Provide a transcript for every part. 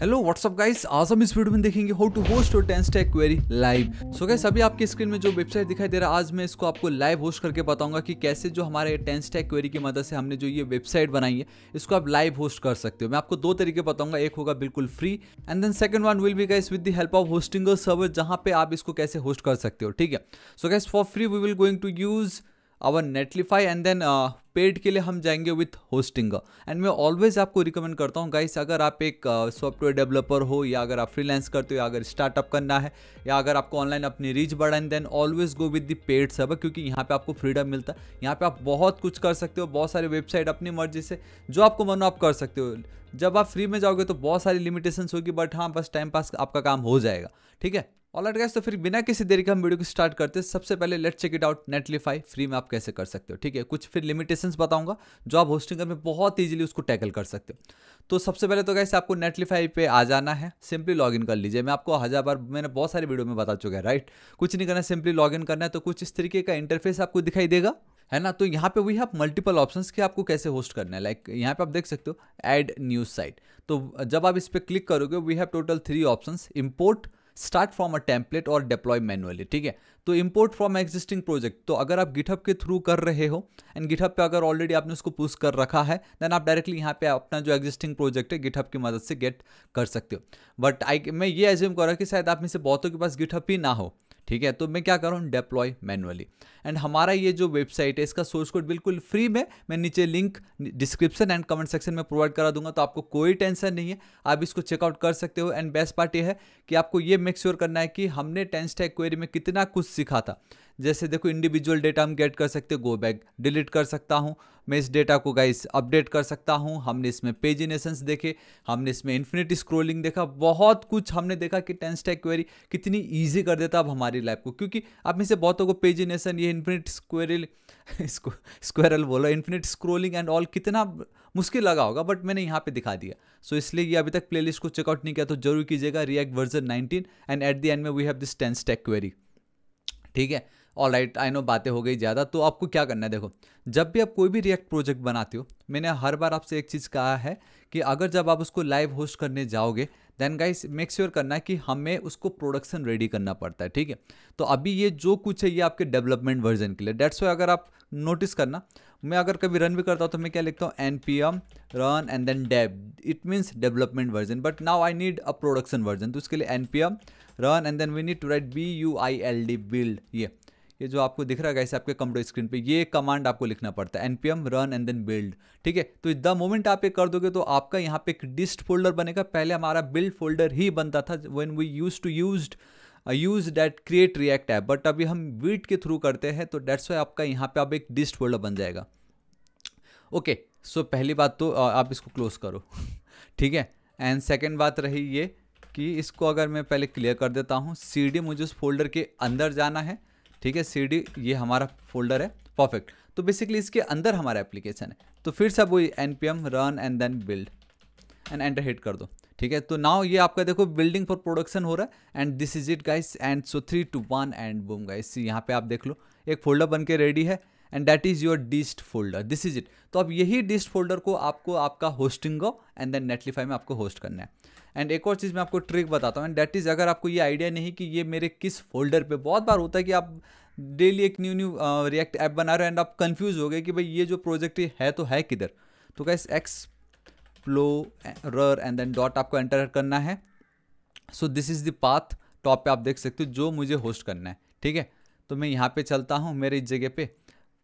hello what's up guys आज हम इस वीडियो में देखेंगे how to host your TanStack query live so guys अभी आपकी स्क्रीन में जो वेबसाइट दिखाई दे रहा है आज मैं इसको आपको लाइव होस्ट करके बताऊंगा कि कैसे जो हमारे टेंस टेक क्वेरी की मदद से हमने जो ये वेबसाइट बनाई है इसको आप लाइव होस्ट कर सकते हो मैं आपको दो तरीके बताऊंगा एक होगा बिल्कुल free and then second one will be guys with the help of hosting server जहां पे आप इसको कैसे होस्ट कर सकते हो ठीक है so guys for free we will going to use our Netlify and then paid के लिए हम जाएंगे विथ होस्टिंग एंड मैं ऑलवेज आपको रिकमेंड करता हूँ गाइस अगर आप एक सॉफ्टवेयर uh, डेवलपर हो या अगर आप फ्रीलांस करते हो या अगर स्टार्टअप करना है या अगर आपको ऑनलाइन अपनी रीच बढ़ाएं then always go with the paid server क्योंकि यहाँ पे आपको फ्रीडम मिलता है यहाँ पे आप बहुत कुछ कर सकते हो बहुत सारे वेबसाइट अपनी मर्जी से जो आपको मनो आप कर सकते हो जब आप फ्री में जाओगे तो बहुत सारी लिमिटेशन होगी बट हाँ बस टाइम पास आपका काम हो जाएगा ठीक है ऑल एट गैस तो फिर बिना किसी देरी का हम वीडियो को स्टार्ट करते हैं सबसे पहले let check it out Netlify free में आप कैसे कर सकते हो ठीक है कुछ फिर लिमिटेशंस बताऊंगा जो आप होस्टिंग में बहुत ईजिली उसको टैकल कर सकते हो तो सबसे पहले तो कैसे आपको नेटलीफाई पे आ जाना है सिंपली लॉग इन कर लीजिए मैं आपको हज़ार बार मैंने बहुत सारे वीडियो में बता चुका है राइट कुछ नहीं करना सिंपली लॉग इन करना है तो कुछ इस तरीके का इंटरफेस आपको दिखाई देगा है ना तो यहाँ पे वही आप मल्टीपल ऑप्शंस के आपको कैसे होस्ट करना है लाइक यहाँ पे आप देख सकते हो ऐड न्यूज़ साइट तो जब आप इस पर क्लिक करोगे we have total three options import start from a template और डिप्लॉय मैनुअली ठीक है तो इम्पोर्ट फ्रॉम एग्जिस्टिंग प्रोजेक्ट तो अगर आप गिटहब के थ्रू कर रहे हो एंड गिटहब पे अगर ऑलरेडी आपने उसको पुश कर रखा है देन आप डायरेक्टली यहाँ पे अपना जो एग्जिस्टिंग प्रोजेक्ट है गिटहब की मदद से गेट कर सकते हो बट आई मैं ये एज्यूम कर रहा कि शायद आप में से बहुतों के पास गिटहब ही ना हो ठीक है तो मैं क्या कर रहा हूँ डेप्लॉय मैनुअली एंड हमारा ये जो वेबसाइट है इसका सोर्स कोड बिल्कुल फ्री में मैं नीचे link description and comment section में प्रोवाइड करा दूंगा तो आपको कोई टेंशन नहीं है आप इसको चेकआउट कर सकते हो एंड बेस्ट पार्ट ये है कि आपको ये मेक श्योर करना है कि हमने टेंस टैग क्वेरी में कितना कुछ सीखा था जैसे देखो इंडिविजुअल डेटा हम गेट कर सकते गो बैक डिलीट कर सकता हूँ मैं इस डेटा को गाइस अपडेट कर सकता हूँ हमने इसमें पेजिनेशंस देखे हमने इसमें इन्फिनिट स्क्रोलिंग देखा बहुत कुछ हमने देखा कि टेंस टैग क्वेरी कितनी ईजी कर देता अब हमारी लाइफ को क्योंकि आप में से बहुतों को पेजिनेशन ये इन्फिनिट स्क्वेरल स्क्वेरल बोलो इन्फिनिट स्क्रोलिंग एंड ऑल कितना मुश्किल लगा होगा बट मैंने यहाँ पे दिखा दिया सो so, इसलिए ये अभी तक प्लेलिस्ट को चेकआउट नहीं किया तो जरूर कीजिएगा React version 19 and at the end में we have this TanStack query ठीक है ऑल राइट आई नो बातें हो गई ज़्यादा तो आपको क्या करना है देखो जब भी आप कोई भी रिएक्ट प्रोजेक्ट बनाते हो मैंने हर बार आपसे एक चीज़ कहा है कि अगर जब आप उसको लाइव होस्ट करने जाओगे देन गाइस मेक श्योर करना है कि हमें उसको प्रोडक्शन रेडी करना पड़ता है ठीक है तो अभी ये जो कुछ है ये आपके डेवलपमेंट वर्जन के लिए डेट्स वो अगर आप नोटिस करना मैं अगर कभी रन भी करता हूँ तो मैं क्या लिखता हूँ N P M run and then dev it means development version but now I need a production version तो उसके लिए N P M run and then we need to write B U I L D build ये ये जो आपको दिख रहा है इसे आपके कंप्यूटर स्क्रीन पे ये कमांड आपको लिखना पड़ता है NPM run and then build ठीक है तो द मोमेंट आप ये कर दोगे तो आपका यहाँ पे एक डिस्ट फोल्डर बनेगा पहले हमारा बिल्ड फोल्डर ही बनता था when we use to use use that create React app but अभी हम वीट के थ्रू करते हैं तो डेट्स वाई आपका यहाँ पे आप एक डिस्ट फोल्डर बन जाएगा ओके okay, सो so पहली बात तो आप इसको क्लोज करो ठीक है एंड सेकेंड बात रही ये कि इसको अगर मैं पहले क्लियर कर देता हूँ सी मुझे उस फोल्डर के अंदर जाना है ठीक है सी ये हमारा फोल्डर है परफेक्ट तो बेसिकली इसके अंदर हमारा एप्लीकेशन है तो फिर से आप वही N run and then build and enter hit कर दो ठीक है तो नाउ ये आपका देखो बिल्डिंग फॉर प्रोडक्शन हो रहा है and this is it guys and so three two one and boom guys यहाँ पे आप देख लो एक फोल्डर बन के रेडी है and that is your dist folder this is it तो अब यही डिस्ट फोल्डर को आपको आपका होस्टिंग को एंड देन नेटलीफाई में आपको होस्ट करना है एंड एक और चीज़ मैं आपको ट्रिक बताता हूँ एंड दैट इज़ अगर आपको ये आइडिया नहीं कि ये मेरे किस फोल्डर पे बहुत बार होता है कि आप डेली एक न्यू न्यू रिएक्ट ऐप बना रहे हो एंड आप कन्फ्यूज़ हो गए कि भाई ये जो प्रोजेक्ट है तो है किधर तो क्या ex explorer and then dot आपको एंटर करना है so this is the path top पे आप देख सकते हो जो मुझे होस्ट करना है ठीक है तो मैं यहाँ पे चलता हूँ मेरे इस जगह पे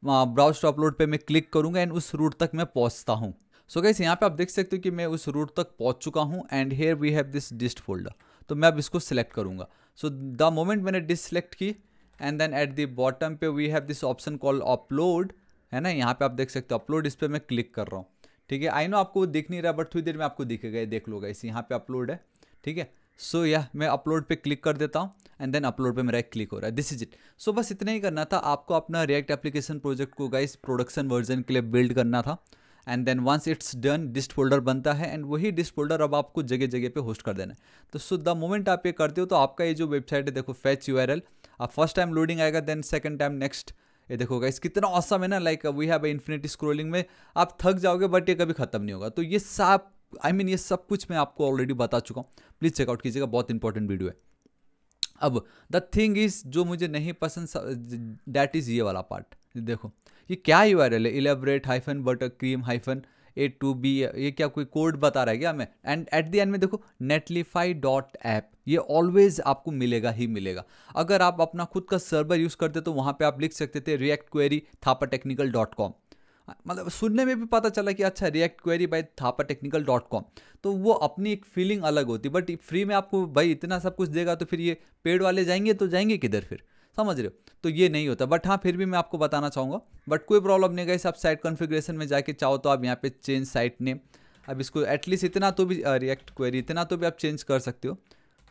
ब्राउज टॉप लोड पे मैं क्लिक करूँगा एंड उस रूट तक मैं पहुँचता हूँ सो गैस यहाँ पे आप देख सकते हो कि मैं उस रूट तक पहुँच चुका हूँ and here we have this dist folder तो मैं अब इसको सिलेक्ट करूँगा सो द मोमेंट मैंने डिस्ट सेलेक्ट की and then at the bottom पे we have this option call upload है ना यहाँ पे आप देख सकते हो अपलोड इस पर मैं क्लिक कर रहा हूँ ठीक है आई नो आपको वो दिख नहीं रहा बट थोड़ी देर में आपको दिखेगा ये देख लो इसी यहाँ पे अपलोड है ठीक है सो यह मैं अपलोड पे क्लिक कर देता हूँ एंड देन अपलोड पे मेरा एक क्लिक हो रहा है दिस इज इट सो बस इतना ही करना था आपको अपना रिएक्ट एप्लीकेशन प्रोजेक्ट को गाइस प्रोडक्शन वर्जन के लिए बिल्ड करना था and then once it's done dist folder बनता है एंड वही डिस्ट फोल्डर अब आपको जगह जगह पे होस्ट कर देना है तो सो द मोमेंट आप ये करते हो तो आपका ये जो वेबसाइट है देखो फैच यू आप फर्स्ट टाइम लोडिंग आएगा देन सेकेंड टाइम नेक्स्ट ये देखो गाइस कितना औसम है ना like we have infinity scrolling में आप थक जाओगे बट ये कभी खत्म नहीं होगा तो ये सब आई I मीन mean, ये सब कुछ मैं आपको ऑलरेडी बता चुका हूँ प्लीज़ चेकआउट कीजिएगा बहुत इंपॉर्टेंट वीडियो है अब द थिंग इज जो मुझे नहीं पसंद डैट इज़ ये वाला पार्ट देखो ये क्या यू आर एल है elaborate hyphen butter cream hyphen A two B ये क्या कोई कोड बता रहा है क्या हमें एंड एट दी एंड में देखो नेटलीफाई डॉट ऐप ये ऑलवेज आपको मिलेगा ही मिलेगा अगर आप अपना खुद का सर्वर यूज़ करते तो वहाँ पर आप लिख सकते थे React query Thapa Technical dot com मतलब सुनने में भी पता चला कि अच्छा React query by Thapa Technical dot com तो वो अपनी एक फीलिंग अलग होती बट फ्री में आपको भाई इतना सब कुछ देगा तो फिर ये पेड़ वाले जाएंगे तो जाएंगे किधर फिर समझ रहे हो तो ये नहीं होता बट हाँ फिर भी मैं आपको बताना चाहूँगा बट कोई प्रॉब्लम नहीं गई आप साइट कॉन्फ़िगरेशन में जाके चाहो तो आप यहाँ पे चेंज साइट नेम अब इसको एटलीस्ट इतना तो भी रिएक्ट क्वेरी इतना तो भी आप चेंज कर सकते हो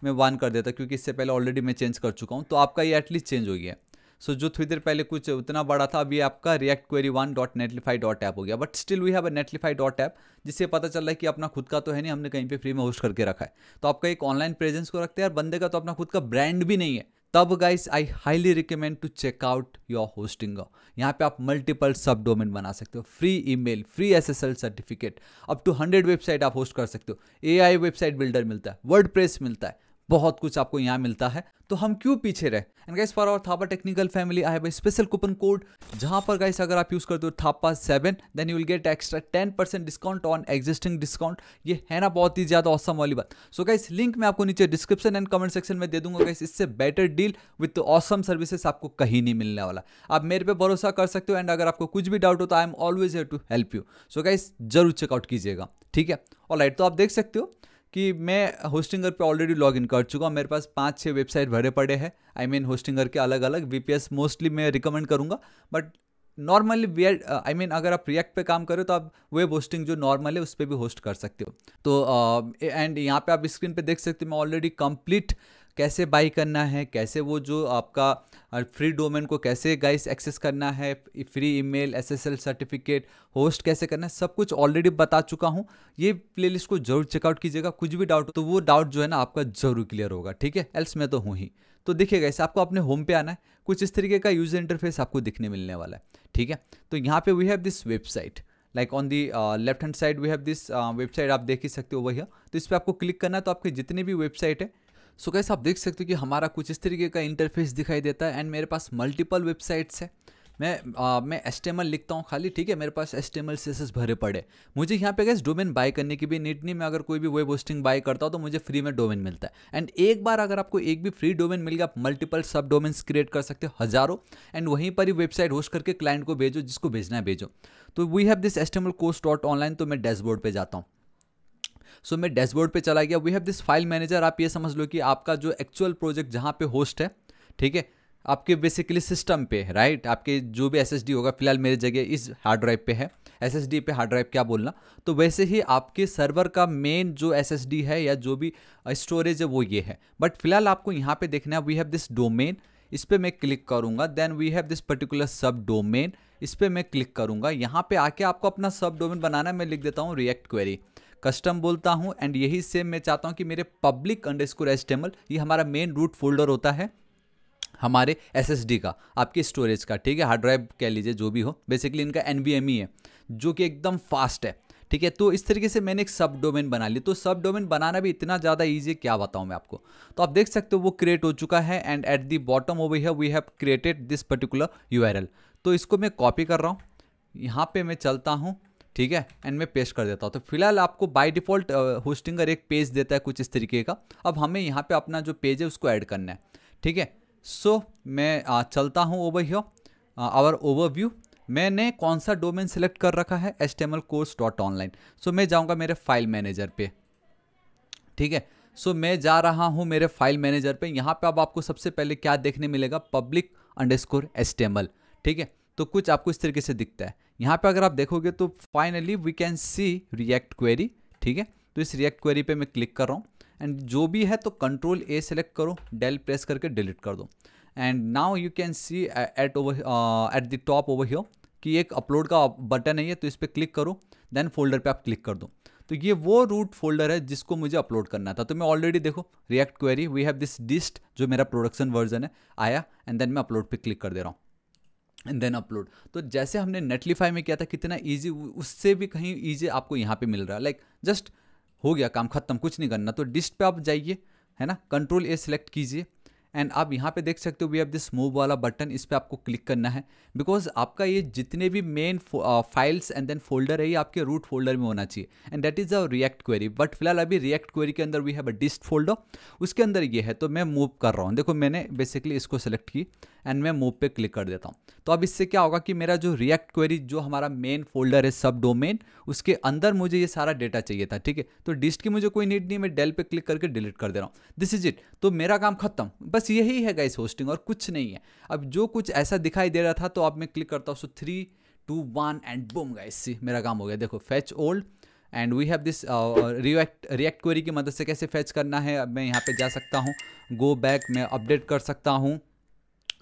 मैं वन कर देता क्योंकि इससे पहले ऑलरेडी मैं चेंज कर चुका हूँ तो आपका ये एटलीस्ट चेंज हो गया सो so, जो थोड़ी देर पहले कुछ उतना बड़ा था अभी आपका React query one dot Netlify dot app हो गया but still we have a Netlify dot app जिससे पता चल रहा है कि अपना खुद का तो है नहीं हमने कहीं पे फ्री में होस्ट करके रखा है तो आपका एक ऑनलाइन प्रेजेंस को रखते हैं और बंदे का तो अपना खुद का ब्रांड भी नहीं है तब guys I highly recommend to check out your hosting यहाँ पे आप मल्टीपल सब डोमेन बना सकते हो free email free SSL certificate up to hundred website आप होस्ट कर सकते हो एआई वेबसाइट बिल्डर मिलता है वर्डप्रेस मिलता है बहुत कुछ आपको यहाँ मिलता है तो हम क्यों पीछे रहे and guys for our Thapa Technical family I have special coupon code जहां पर गाइस अगर आप यूज करते हो Thapa seven then you will get extra ten percent discount on existing discount ये है ना बहुत ही ज्यादा ऑसम वाली बात सो so गाइस लिंक मैं आपको नीचे डिस्क्रिप्शन एंड कमेंट सेक्शन में दे दूंगा गाइस इससे better deal with awesome services आपको कहीं नहीं मिलने वाला आप मेरे पर भरोसा कर सकते हो एंड अगर आपको कुछ भी डाउट हो तो I am always here to help you so guys जरूर चेकआउट कीजिएगा ठीक है और तो आप देख सकते हो कि मैं होस्टिंगर पे ऑलरेडी लॉग इन कर चुका हूँ मेरे पास पाँच छः वेबसाइट भरे पड़े हैं आई मीन होस्टिंगर के अलग अलग वी मोस्टली मैं रिकमेंड करूँगा but normally we I mean अगर आप रिएक्ट पे काम करो तो आप वेब होस्टिंग जो नॉर्मल है उस पर भी होस्ट कर सकते हो तो एंड uh, यहाँ पे आप स्क्रीन पे देख सकते हो मैं ऑलरेडी कंप्लीट कैसे बाई करना है कैसे वो जो आपका फ्री uh, डोमेन को कैसे गाइस एक्सेस करना है free email SSL certificate host कैसे करना है सब कुछ ऑलरेडी बता चुका हूँ ये प्लेलिस्ट को जरूर चेकआउट कीजिएगा कुछ भी डाउट तो वो डाउट जो है ना आपका जरूर क्लियर होगा ठीक है एल्स मैं तो हूँ ही तो देखिए गाइस आपको अपने होम पे आना है कुछ इस तरीके का यूज़र इंटरफेस आपको दिखने मिलने वाला है ठीक है तो यहाँ पे we have this website like on the left hand side we have this website आप देख ही सकते हो वही तो इस पर आपको क्लिक करना है तो आपके जितने भी वेबसाइट है सो so गैस आप देख सकते हो कि हमारा कुछ इस तरीके का इंटरफेस दिखाई देता है एंड मेरे पास मल्टीपल वेबसाइट्स है मैं आ, मैं एस लिखता हूँ खाली ठीक है मेरे पास एस टेमल भरे पड़े मुझे यहाँ पे गैस डोमेन बाय करने की भी नीड नहीं मैं अगर कोई भी वेब होस्टिंग बाय करता हूँ तो मुझे फ्री में डोमेन मिलता है एंड एक बार अगर आपको एक भी फ्री डोमेन मिल गया आप मल्टीपल सब डोमेन्स क्रिएट कर सकते हो हज़ारों एंड वहीं पर ही वेबसाइट होस्ट करके क्लाइंट को भेजो जिसको भेजना है भेजो तो we have this S TML course dot online तो मैं डैशबोर्ड पर जाता हूँ सो so, मैं डैशबोर्ड पे चला गया we have this file manager आप ये समझ लो कि आपका जो एक्चुअल प्रोजेक्ट जहाँ पे होस्ट है ठीक है आपके बेसिकली सिस्टम पे राइट आपके जो भी एस होगा फिलहाल मेरी जगह इस हार्ड ड्राइव पे है एस एस डी पे हार्ड ड्राइव क्या बोलना तो वैसे ही आपके सर्वर का मेन जो एस एस डी है या जो भी स्टोरेज है वो ये है बट फिलहाल आपको यहाँ पे देखना है वी हैव दिस डोमेन इस पर मैं क्लिक करूँगा then we have this particular subdomain इस पर मैं क्लिक करूँगा यहाँ पे आके आपको अपना सब डोमेन बनाना है मैं लिख देता हूँ रिएक्ट क्वेरी कस्टम बोलता हूँ एंड यही सेम मैं चाहता हूँ कि मेरे पब्लिक अंडर स्कोर ये हमारा मेन रूट फोल्डर होता है हमारे एस का आपके स्टोरेज का ठीक है हार्ड ड्राइव कह लीजिए जो भी हो बेसिकली इनका एन e है जो कि एकदम फास्ट है ठीक है तो इस तरीके से मैंने एक सब डोमेन बना ली तो सब डोमेन बनाना भी इतना ज़्यादा ईजी है क्या बताऊँ मैं आपको तो आप देख सकते हो वो क्रिएट हो चुका है and at the bottom over है we have created this particular you तो इसको मैं कॉपी कर रहा हूँ यहाँ पे मैं चलता हूँ ठीक है एंड मैं पेस्ट कर देता हूँ तो फिलहाल आपको बाय डिफ़ॉल्ट होस्टिंगर एक पेज देता है कुछ इस तरीके का अब हमें यहाँ पे अपना जो पेज है उसको ऐड करना है ठीक है सो मैं चलता हूँ ओवर हियर आवर ओवरव्यू मैंने कौन सा डोमेन सेलेक्ट कर रखा है S T M L course dot online so मैं जाऊँगा मेरे फाइल मैनेजर पे ठीक है सो so, मैं जा रहा हूँ मेरे फाइल मैनेजर पे यहाँ पे अब आपको सबसे पहले क्या देखने मिलेगा पब्लिक अंडर स्कोर ठीक है तो कुछ आपको इस तरीके से दिखता है यहाँ पे अगर आप देखोगे तो finally we can see React Query ठीक है तो इस रिएक्ट क्वेरी पे मैं क्लिक कर रहा हूँ एंड जो भी है तो कंट्रोल ए सेलेक्ट करो डेल प्रेस करके डिलीट कर दो and now you can see at over at the top over here कि एक अपलोड का बटन है ये तो इस पर क्लिक करो देन फोल्डर पे आप क्लिक कर दो तो ये वो रूट फोल्डर है जिसको मुझे अपलोड करना था तो मैं ऑलरेडी देखो React Query we have this dist जो मेरा प्रोडक्शन वर्जन है आया एंड देन मैं अपलोड पे क्लिक कर दे रहा हूँ एंड देन अपलोड तो जैसे हमने नेटलीफाई में किया था कितना ईजी उससे भी कहीं ईजी आपको यहाँ पे मिल रहा है लाइक जस्ट हो गया काम खत्म कुछ नहीं करना तो डिस्ट पे आप जाइए है ना कंट्रोल ए सेलेक्ट कीजिए एंड आप यहाँ पे देख सकते हो वी हैव दिस मूव वाला बटन इस पर आपको क्लिक करना है बिकॉज आपका ये जितने भी main files and then folder है ये आपके रूट फोल्डर में होना चाहिए and that is a React Query but फिलहाल अभी रिएक्ट क्वेरी के अंदर we have a dist folder उसके अंदर ये है तो मैं मूव कर रहा हूँ देखो मैंने बेसिकली इसको सेलेक्ट की एंड मैं मूव पे क्लिक कर देता हूँ तो अब इससे क्या होगा कि मेरा जो रिएक्ट क्वेरी जो हमारा मेन फोल्डर है सब डोमेन उसके अंदर मुझे ये सारा डेटा चाहिए था ठीक है तो डिस्ट की मुझे कोई नीड नहीं मैं डेल पे क्लिक करके डिलीट कर दे रहा हूँ दिस इज इट तो मेरा काम खत्म बस यही है गाइस होस्टिंग और कुछ नहीं है अब जो कुछ ऐसा दिखाई दे रहा था तो अब मैं क्लिक करता हूँ so three two one and boom guys see मेरा काम हो गया देखो fetch old and we have this React React Query की मदद से कैसे फैच करना है अब मैं यहाँ पे जा सकता हूँ गो बैक मैं अपडेट कर सकता हूँ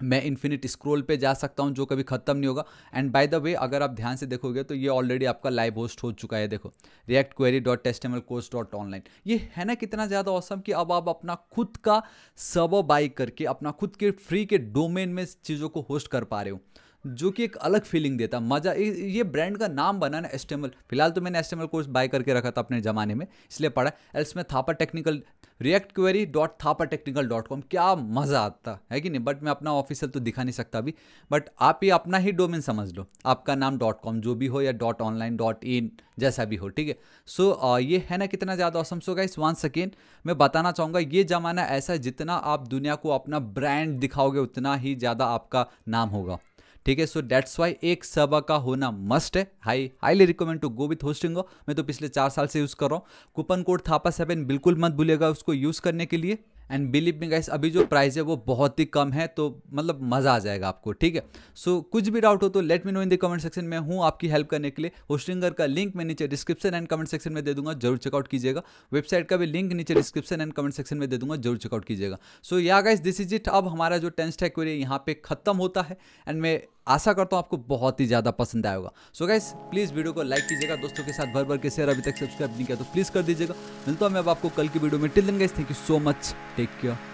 मैं इन्फिनिट स्क्रोल पे जा सकता हूँ जो कभी ख़त्म नहीं होगा एंड बाय द वे अगर आप ध्यान से देखोगे तो ये ऑलरेडी आपका लाइव होस्ट हो चुका है देखो React Query dot STML course dot online ये है ना कितना ज़्यादा औसम कि अब आप अपना खुद का सर्वर बाई करके अपना खुद के फ्री के डोमेन में चीज़ों को होस्ट कर पा रहे हो जो कि एक अलग फीलिंग देता मज़ा ये ब्रांड का नाम बना ना एस्टेमल फिलहाल तो मैंने एस्टेमल कोर्स बाय करके रखा था अपने ज़माने में इसलिए पढ़ा एल्स में Thapa Technical React Query dot Thapa Technical dot com क्या मज़ा आता है कि नहीं बट मैं अपना ऑफिशियल तो दिखा नहीं सकता अभी बट आप ये अपना ही डोमेन समझ लो आपका नाम डॉट कॉम जो भी हो या डॉट ऑनलाइन डॉट इन जैसा भी हो ठीक है सो ये है ना कितना ज़्यादा awesome so guys one second मैं बताना चाहूँगा ये ज़माना ऐसा है जितना आप दुनिया को अपना ब्रांड दिखाओगे उतना ही ज़्यादा आपका नाम होगा ठीक है सो डेट्स वाई एक सर्वर का होना मस्ट है high highly recommend to go with hosting मैं तो पिछले चार साल से यूज़ कर रहा हूँ कूपन कोड थापा सेवन बिल्कुल मत भूलेगा उसको यूज़ करने के लिए एंड बिलीव मी गाइस अभी जो प्राइस है वो बहुत ही कम है तो मतलब मज़ा आ जाएगा आपको ठीक है सो so, कुछ भी डाउट हो तो let me know in the comment section में हूँ आपकी हेल्प करने के लिए होस्टिंगर का लिंक मैं नीचे डिस्क्रिप्शन एंड कमेंट सेक्शन में दे दूंगा जरूर चेकआउट कीजिएगा वेबसाइट का भी लिंक नीचे डिस्क्रिप्शन एंड कमेंट सेक्शन में दे दूंगा जरूर चेकआउट कीजिएगा सो या गाइस दिस इज इट अब हमारा जो टेंस क्वेरी यहाँ पे खत्म होता है एंड मैं आशा करता हूँ आपको बहुत ही ज़्यादा पसंद आएगा सो गाइस प्लीज़ वीडियो को लाइक कीजिएगा दोस्तों के साथ भर भर के शेयर अभी तक सब्सक्राइब नहीं किया तो प्लीज़ कर दीजिएगा मिलता हूँ मैं अब आपको कल की वीडियो में till then guys thank you so much take care